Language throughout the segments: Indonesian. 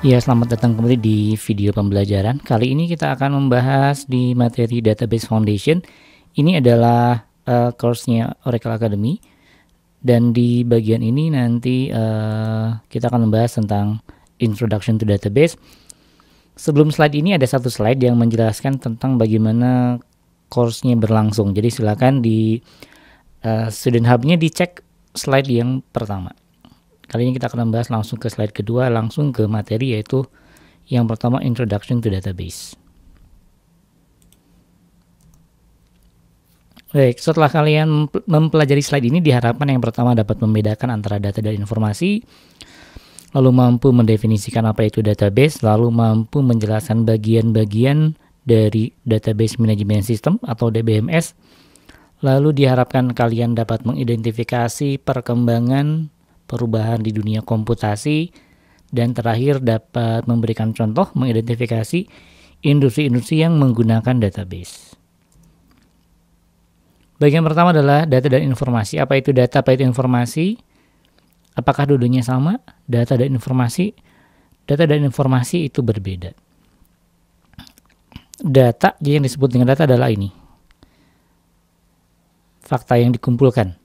Ya, selamat datang kembali di video pembelajaran. Kali ini kita akan membahas di materi Database Foundation. Ini adalah uh, course-nya Oracle Academy. Dan di bagian ini nanti uh, kita akan membahas tentang Introduction to Database. Sebelum slide ini ada satu slide yang menjelaskan tentang bagaimana course-nya berlangsung. Jadi silakan di uh, Student Hub-nya dicek slide yang pertama. Kali ini kita akan membahas langsung ke slide kedua, langsung ke materi yaitu yang pertama introduction to database. Baik, setelah kalian mempelajari slide ini diharapkan yang pertama dapat membedakan antara data dan informasi, lalu mampu mendefinisikan apa itu database, lalu mampu menjelaskan bagian-bagian dari database management system atau DBMS. Lalu diharapkan kalian dapat mengidentifikasi perkembangan perubahan di dunia komputasi, dan terakhir dapat memberikan contoh mengidentifikasi industri-industri yang menggunakan database. Bagian pertama adalah data dan informasi. Apa itu data, apa itu informasi? Apakah dulunya sama? Data dan informasi. Data dan informasi itu berbeda. Data, yang disebut dengan data adalah ini. Fakta yang dikumpulkan.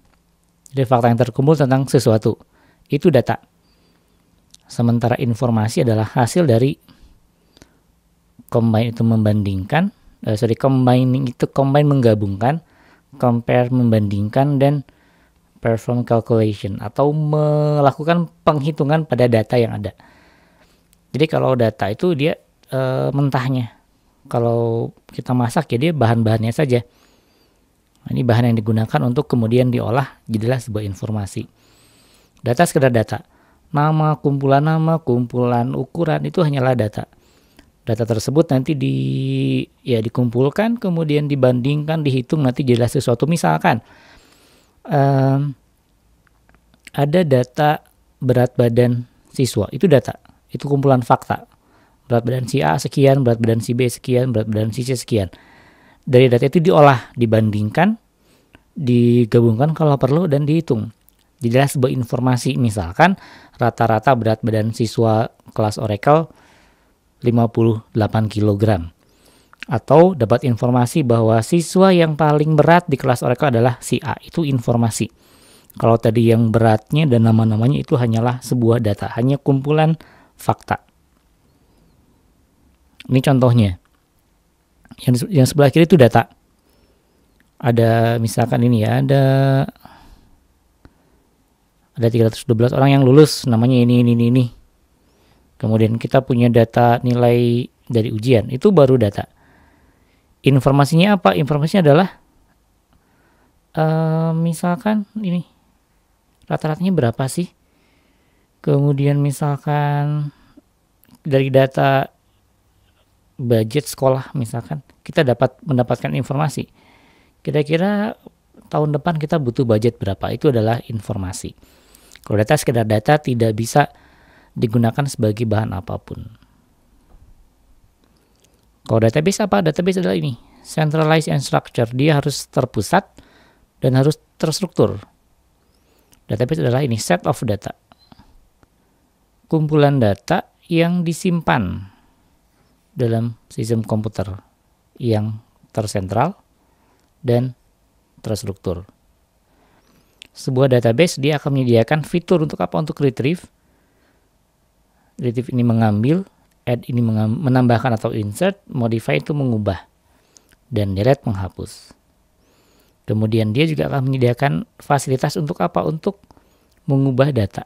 Jadi fakta yang terkumpul tentang sesuatu itu data. Sementara informasi adalah hasil dari combine itu membandingkan, uh, sorry combining itu combine menggabungkan, compare membandingkan dan perform calculation atau melakukan penghitungan pada data yang ada. Jadi kalau data itu dia e, mentahnya. Kalau kita masak ya dia bahan-bahannya saja. Ini bahan yang digunakan untuk kemudian diolah jadilah sebuah informasi. Data sekedar data. Nama, kumpulan nama, kumpulan ukuran itu hanyalah data. Data tersebut nanti di ya dikumpulkan, kemudian dibandingkan, dihitung nanti jelas sesuatu. Misalkan um, ada data berat badan siswa, itu data, itu kumpulan fakta. Berat badan si A sekian, berat badan si B sekian, berat badan si C sekian. Dari data itu diolah, dibandingkan, digabungkan kalau perlu dan dihitung. Jelas dalam sebuah informasi misalkan rata-rata berat badan siswa kelas Oracle 58 kg. Atau dapat informasi bahwa siswa yang paling berat di kelas Oracle adalah si A. Itu informasi. Kalau tadi yang beratnya dan nama-namanya itu hanyalah sebuah data, hanya kumpulan fakta. Ini contohnya. Yang, yang sebelah kiri itu data. Ada misalkan ini ya, ada ada 312 orang yang lulus namanya ini ini ini, kemudian kita punya data nilai dari ujian itu baru data informasinya apa informasinya adalah uh, misalkan ini rata-ratanya berapa sih kemudian misalkan dari data budget sekolah misalkan kita dapat mendapatkan informasi kira-kira tahun depan kita butuh budget berapa itu adalah informasi kalau data sekedar data tidak bisa digunakan sebagai bahan apapun. Kalau database apa? Database adalah ini, centralized and structure. Dia harus terpusat dan harus terstruktur. Database adalah ini, set of data. Kumpulan data yang disimpan dalam sistem komputer yang tersentral dan terstruktur sebuah database dia akan menyediakan fitur untuk apa untuk retrieve retrieve ini mengambil add ini menambahkan atau insert modify itu mengubah dan delete menghapus kemudian dia juga akan menyediakan fasilitas untuk apa untuk mengubah data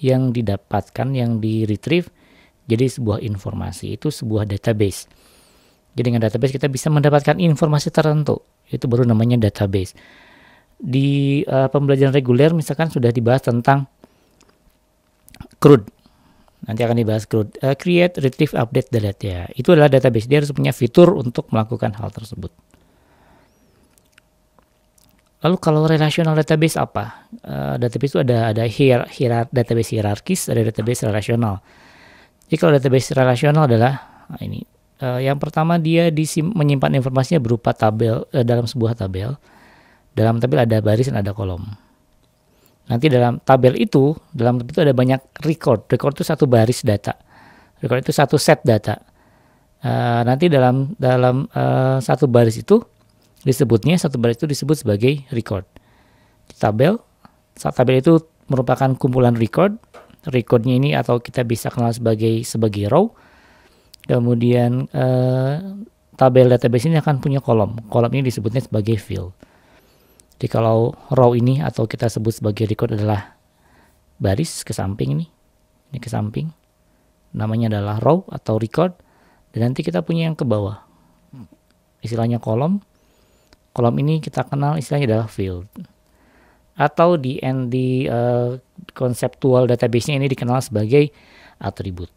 yang didapatkan yang di retrieve jadi sebuah informasi itu sebuah database jadi dengan database kita bisa mendapatkan informasi tertentu itu baru namanya database di uh, pembelajaran reguler misalkan sudah dibahas tentang crude Nanti akan dibahas crude Uh, create, retrieve, update delete ya. Itu adalah database. Dia harus punya fitur untuk melakukan hal tersebut. Lalu kalau relational database apa? Uh, database itu ada ada hier, hierar, database hierarkis, ada database relasional. Jadi kalau database relasional adalah nah ini. Uh, yang pertama dia disim, menyimpan informasinya berupa tabel uh, dalam sebuah tabel. Dalam tabel ada baris dan ada kolom. Nanti dalam tabel itu, dalam tabel itu ada banyak record. Record itu satu baris data. Record itu satu set data. Uh, nanti dalam dalam uh, satu baris itu disebutnya satu baris itu disebut sebagai record. Di tabel, tabel itu merupakan kumpulan record. Recordnya ini atau kita bisa kenal sebagai sebagai row. Kemudian uh, tabel database ini akan punya kolom. Kolom ini disebutnya sebagai field. Jadi kalau row ini atau kita sebut sebagai record adalah baris ke samping ini. Ini ke samping. Namanya adalah row atau record. Dan nanti kita punya yang ke bawah. Istilahnya kolom. Kolom ini kita kenal istilahnya adalah field. Atau di, di uh, konseptual database ini dikenal sebagai atribut.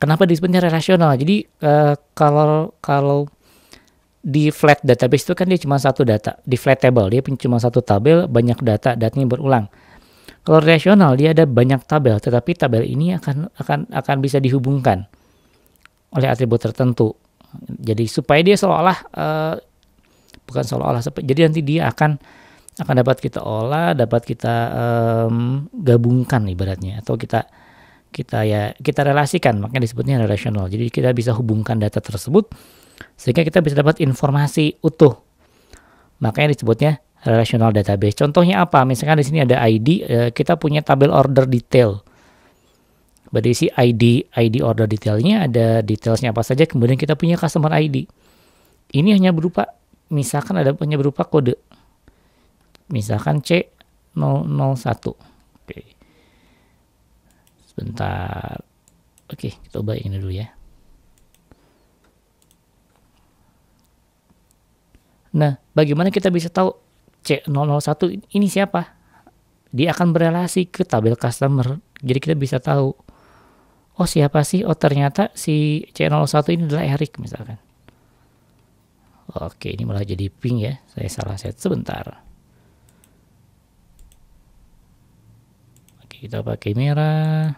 Kenapa disebutnya relasional? Jadi uh, kalau kalau di flat database itu kan dia cuma satu data di flat table dia cuma satu tabel banyak data datanya berulang kalau relasional dia ada banyak tabel tetapi tabel ini akan akan akan bisa dihubungkan oleh atribut tertentu jadi supaya dia seolah-olah eh, uh, bukan seolah-olah jadi nanti dia akan akan dapat kita olah dapat kita um, gabungkan ibaratnya atau kita kita ya kita relasikan makanya disebutnya relasional jadi kita bisa hubungkan data tersebut sehingga kita bisa dapat informasi utuh. Makanya disebutnya relational database. Contohnya apa? Misalkan di sini ada ID, eh, kita punya tabel order detail. Berisi ID, ID order detailnya ada detailsnya apa saja. Kemudian kita punya customer ID. Ini hanya berupa, misalkan ada punya berupa kode. Misalkan C001. Oke. Sebentar. Oke, kita ubah ini dulu ya. Nah, bagaimana kita bisa tahu C001 ini siapa? Dia akan berelasi ke tabel customer. Jadi kita bisa tahu oh siapa sih? Oh ternyata si C01 ini adalah Eric misalkan. Oke, ini malah jadi pink ya. Saya salah set sebentar. Oke, kita pakai merah.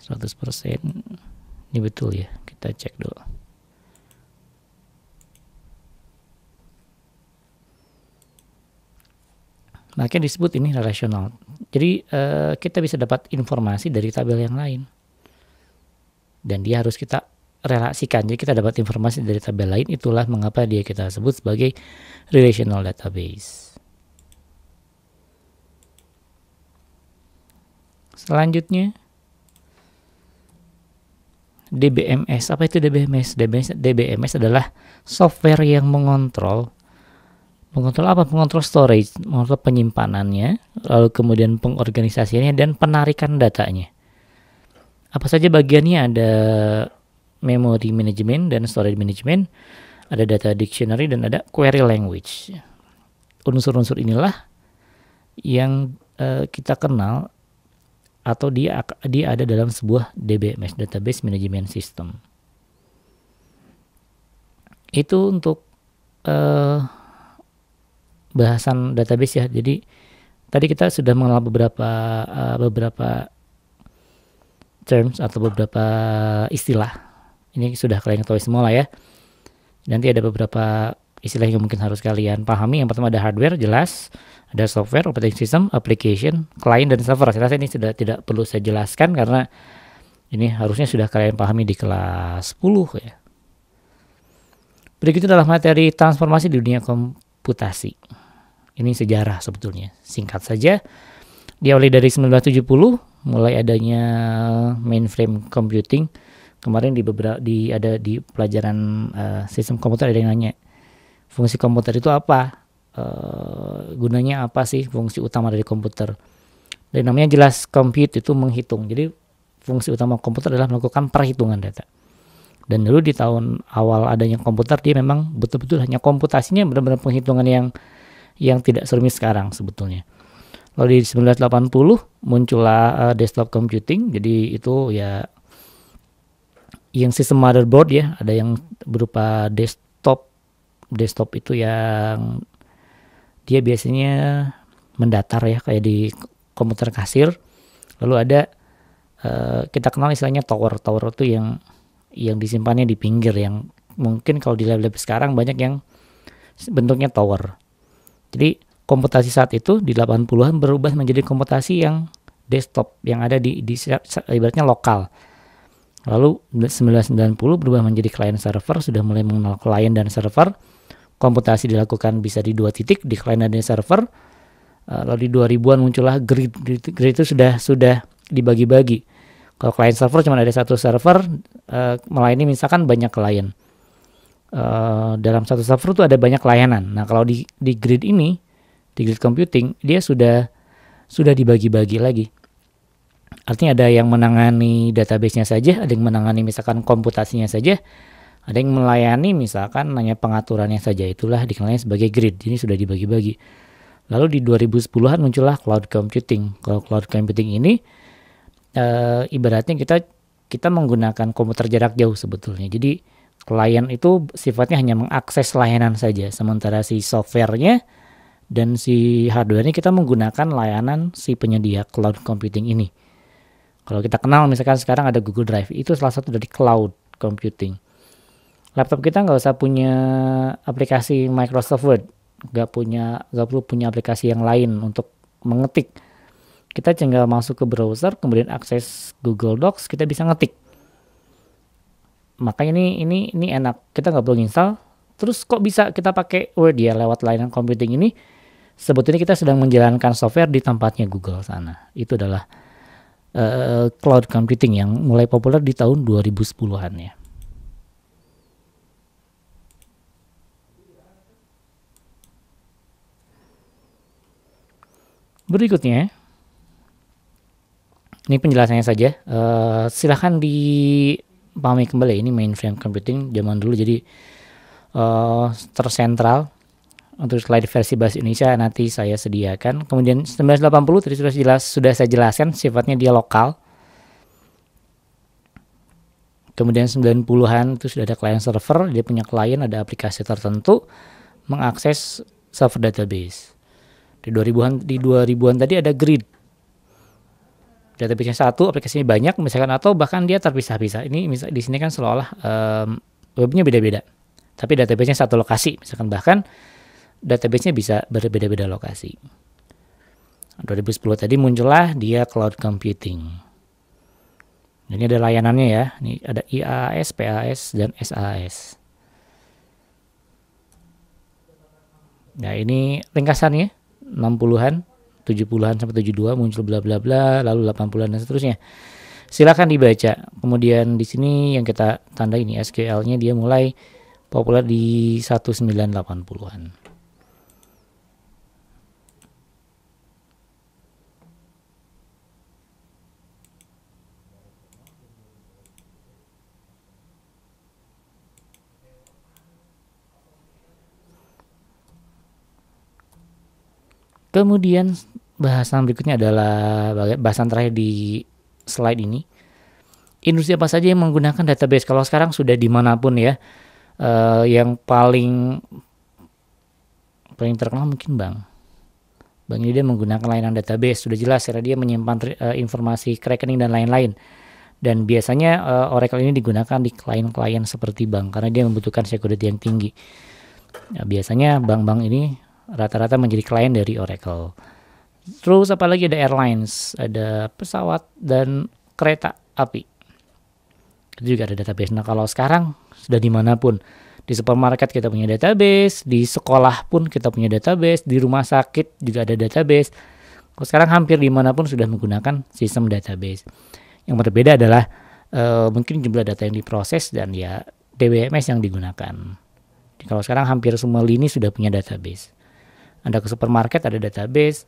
100%. Ini betul ya. Kita cek dulu. Makanya disebut ini relasional. Jadi uh, kita bisa dapat informasi dari tabel yang lain. Dan dia harus kita relasikan. Jadi kita dapat informasi dari tabel lain itulah mengapa dia kita sebut sebagai relational database. Selanjutnya DBMS. Apa itu DBMS, DBMS adalah software yang mengontrol Pengontrol apa? Pengontrol storage, mengontrol penyimpanannya, lalu kemudian pengorganisasiannya dan penarikan datanya. Apa saja bagiannya ada memory management dan storage management, ada data dictionary dan ada query language. Unsur-unsur inilah yang uh, kita kenal atau dia dia ada dalam sebuah DBMS database management system. Itu untuk uh, bahasan database ya. Jadi tadi kita sudah mengenal beberapa uh, beberapa terms atau beberapa istilah. Ini sudah kalian ketahui semua lah ya. Nanti ada beberapa istilah yang mungkin harus kalian pahami. Yang pertama ada hardware jelas, ada software, operating system, application, client dan server. Saya rasa ini sudah tidak perlu saya jelaskan karena ini harusnya sudah kalian pahami di kelas 10 ya. Berikutnya adalah materi transformasi di dunia komputasi. Ini sejarah sebetulnya. Singkat saja, diawali dari 1970 mulai adanya mainframe computing. Kemarin di beberapa di ada di pelajaran uh, sistem komputer ada yang nanya fungsi komputer itu apa? Uh, gunanya apa sih fungsi utama dari komputer? Dan namanya jelas compute itu menghitung. Jadi fungsi utama komputer adalah melakukan perhitungan data. Dan dulu di tahun awal adanya komputer dia memang betul-betul hanya komputasinya benar-benar penghitungan yang yang tidak serumit sekarang sebetulnya. Lalu di 1980 muncullah uh, desktop computing, jadi itu ya yang sistem motherboard ya, ada yang berupa desktop. Desktop itu yang dia biasanya mendatar ya kayak di komputer kasir. Lalu ada uh, kita kenal istilahnya tower. Tower itu yang yang disimpannya di pinggir yang mungkin kalau di lab-lab sekarang banyak yang bentuknya tower. Jadi komputasi saat itu di 80-an berubah menjadi komputasi yang desktop yang ada di, di ibaratnya lokal. Lalu 1990 berubah menjadi client server, sudah mulai mengenal client dan server. Komputasi dilakukan bisa di dua titik, di client dan di server. Eh, lalu di 2000-an muncullah grid, grid, grid itu sudah sudah dibagi-bagi. Kalau client server cuma ada satu server, eh, melayani misalkan banyak klien Eh, dalam satu server itu ada banyak layanan. Nah kalau di di grid ini di grid computing dia sudah sudah dibagi-bagi lagi. Artinya ada yang menangani database-nya saja, ada yang menangani misalkan komputasinya saja, ada yang melayani misalkan hanya pengaturannya saja. Itulah dikenalnya sebagai grid. Ini sudah dibagi-bagi. Lalu di 2010-an muncullah cloud computing. Kalau cloud computing ini e, ibaratnya kita kita menggunakan komputer jarak jauh sebetulnya. Jadi Klien itu sifatnya hanya mengakses layanan saja, sementara si softwarenya dan si hardwarenya kita menggunakan layanan si penyedia cloud computing ini. Kalau kita kenal misalkan sekarang ada Google Drive, itu salah satu dari cloud computing. Laptop kita nggak usah punya aplikasi Microsoft Word, nggak punya nggak perlu punya aplikasi yang lain untuk mengetik. Kita tinggal masuk ke browser, kemudian akses Google Docs, kita bisa ngetik makanya ini ini ini enak kita nggak perlu install terus kok bisa kita pakai Word ya lewat layanan computing ini sebetulnya kita sedang menjalankan software di tempatnya Google sana itu adalah uh, cloud computing yang mulai populer di tahun 2010-an ya berikutnya ini penjelasannya saja uh, silahkan di pahami kembali ini mainframe computing zaman dulu jadi uh, tersentral untuk slide versi bahasa Indonesia nanti saya sediakan. Kemudian 1980 tadi sudah jelas sudah saya jelaskan sifatnya dia lokal. Kemudian 90-an itu sudah ada client server, dia punya klien ada aplikasi tertentu mengakses server database. Di 2000-an di 2000-an tadi ada grid database satu aplikasinya banyak misalkan atau bahkan dia terpisah-pisah ini misal di sini kan seolah-olah um, webnya beda-beda tapi databasenya satu lokasi misalkan bahkan databasenya bisa berbeda-beda lokasi 2010 tadi muncullah dia cloud computing ini ada layanannya ya ini ada IaaS, PaaS dan SaaS nah ini ringkasannya 60-an 70-an sampai 72 muncul bla bla bla lalu 80-an dan seterusnya. silakan dibaca. Kemudian di sini yang kita tanda ini SQL-nya dia mulai populer di 1980-an. Kemudian bahasan berikutnya adalah bahasan terakhir di slide ini. Industri apa saja yang menggunakan database? Kalau sekarang sudah dimanapun ya, uh, yang paling paling terkenal mungkin bank. Bank ini dia menggunakan layanan database sudah jelas karena ya, dia menyimpan uh, informasi rekening dan lain-lain. Dan biasanya uh, Oracle ini digunakan di klien-klien seperti bank karena dia membutuhkan security yang tinggi. Nah, biasanya bank-bank ini rata-rata menjadi klien dari Oracle. Terus apalagi ada airlines, ada pesawat dan kereta api. Itu juga ada database. Nah kalau sekarang sudah dimanapun. Di supermarket kita punya database, di sekolah pun kita punya database, di rumah sakit juga ada database. Kalau sekarang hampir dimanapun sudah menggunakan sistem database. Yang berbeda adalah e, mungkin jumlah data yang diproses dan ya DBMS yang digunakan. Jadi, kalau sekarang hampir semua lini sudah punya database. Anda ke supermarket ada database,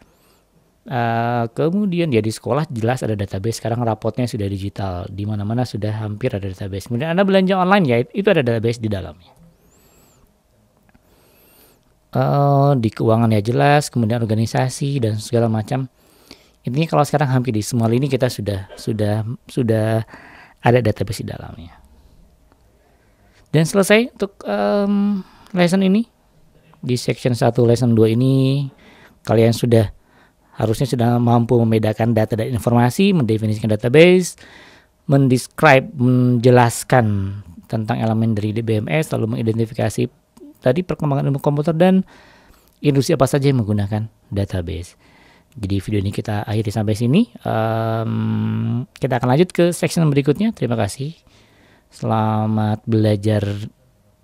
Uh, kemudian ya di sekolah jelas ada database. Sekarang rapotnya sudah digital, di mana-mana sudah hampir ada database. Kemudian anda belanja online ya itu ada database di dalamnya. Uh, di keuangan ya jelas, kemudian organisasi dan segala macam. Intinya kalau sekarang hampir di semua ini kita sudah sudah sudah ada database di dalamnya. Dan selesai untuk um, lesson ini di section 1 lesson 2 ini kalian sudah harusnya sudah mampu membedakan data dan informasi, mendefinisikan database, mendescribe, menjelaskan tentang elemen dari DBMS, lalu mengidentifikasi tadi perkembangan ilmu komputer dan industri apa saja yang menggunakan database. Jadi video ini kita akhiri sampai sini. Um, kita akan lanjut ke section berikutnya. Terima kasih. Selamat belajar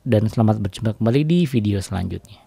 dan selamat berjumpa kembali di video selanjutnya.